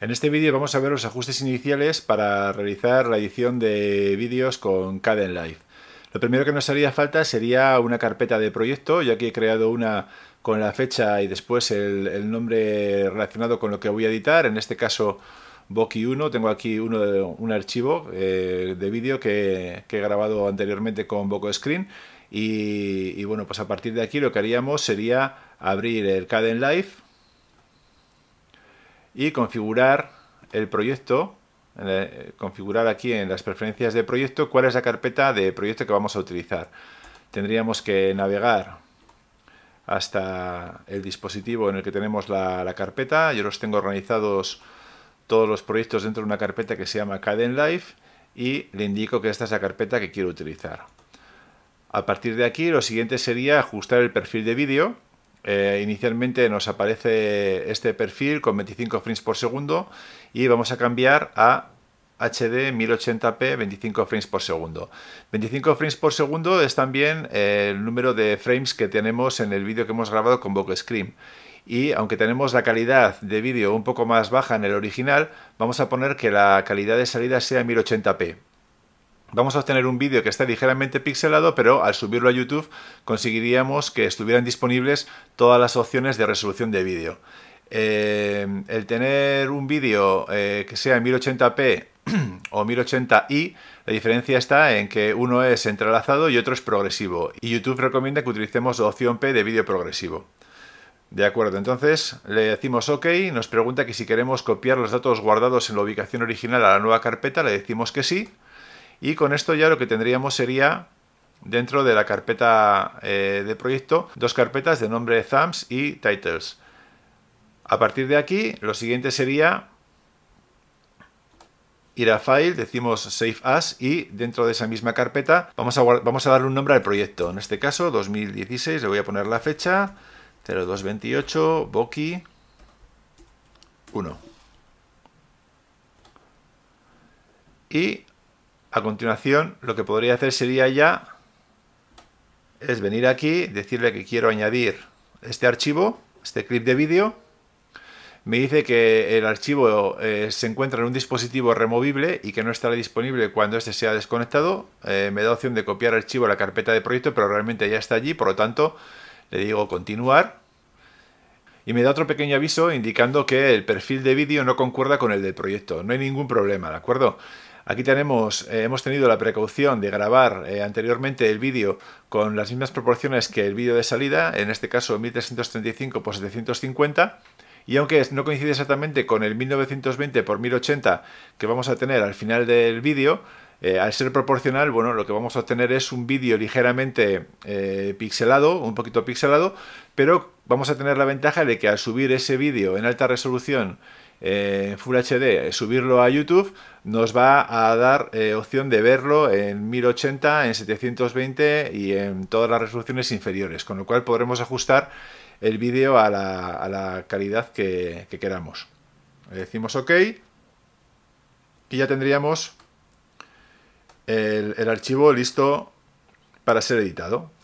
En este vídeo vamos a ver los ajustes iniciales para realizar la edición de vídeos con Caden Live. Lo primero que nos haría falta sería una carpeta de proyecto, ya que he creado una con la fecha y después el, nombre relacionado con lo que voy a editar, en este caso Boki 1, tengo aquí uno un archivo eh, de vídeo que, he grabado anteriormente con Boco Screen y, bueno, pues a partir de aquí lo que haríamos sería abrir el Caden Live y configurar el proyecto, eh, configurar aquí en las preferencias de proyecto cuál es la carpeta de proyecto que vamos a utilizar. Tendríamos que navegar hasta el dispositivo en el que tenemos la, la carpeta. Yo los tengo organizados todos los proyectos dentro de una carpeta que se llama life y le indico que esta es la carpeta que quiero utilizar. A partir de aquí lo siguiente sería ajustar el perfil de vídeo eh, inicialmente nos aparece este perfil con 25 frames por segundo y vamos a cambiar a HD 1080p 25 frames por segundo. 25 frames por segundo es también eh, el número de frames que tenemos en el vídeo que hemos grabado con Vogue Scream. Y aunque tenemos la calidad de vídeo un poco más baja en el original, vamos a poner que la calidad de salida sea 1080p vamos a obtener un vídeo que está ligeramente pixelado, pero al subirlo a YouTube conseguiríamos que estuvieran disponibles todas las opciones de resolución de vídeo. Eh, el tener un vídeo eh, que sea en 1080p o 1080i, la diferencia está en que uno es entrelazado y otro es progresivo. Y YouTube recomienda que utilicemos opción P de vídeo progresivo. De acuerdo, entonces le decimos OK, nos pregunta que si queremos copiar los datos guardados en la ubicación original a la nueva carpeta, le decimos que sí, y con esto ya lo que tendríamos sería dentro de la carpeta eh, de proyecto dos carpetas de nombre Thumbs y Titles. A partir de aquí, lo siguiente sería ir a File, decimos Save As y dentro de esa misma carpeta vamos a, vamos a darle un nombre al proyecto. En este caso, 2016, le voy a poner la fecha, 0228, Boki 1. Y a continuación, lo que podría hacer sería ya es venir aquí, decirle que quiero añadir este archivo, este clip de vídeo. Me dice que el archivo eh, se encuentra en un dispositivo removible y que no estará disponible cuando este sea desconectado. Eh, me da opción de copiar archivo a la carpeta de proyecto, pero realmente ya está allí, por lo tanto le digo continuar. Y me da otro pequeño aviso indicando que el perfil de vídeo no concuerda con el del proyecto. No hay ningún problema, ¿de acuerdo? Aquí tenemos, eh, hemos tenido la precaución de grabar eh, anteriormente el vídeo con las mismas proporciones que el vídeo de salida, en este caso 1335 por 750, y aunque no coincide exactamente con el 1920 por 1080 que vamos a tener al final del vídeo, eh, al ser proporcional, bueno, lo que vamos a obtener es un vídeo ligeramente eh, pixelado, un poquito pixelado, pero vamos a tener la ventaja de que al subir ese vídeo en alta resolución eh, en Full HD, subirlo a YouTube, nos va a dar opción de verlo en 1080, en 720 y en todas las resoluciones inferiores, con lo cual podremos ajustar el vídeo a la, calidad que, que queramos. Le decimos OK y ya tendríamos el, archivo listo para ser editado.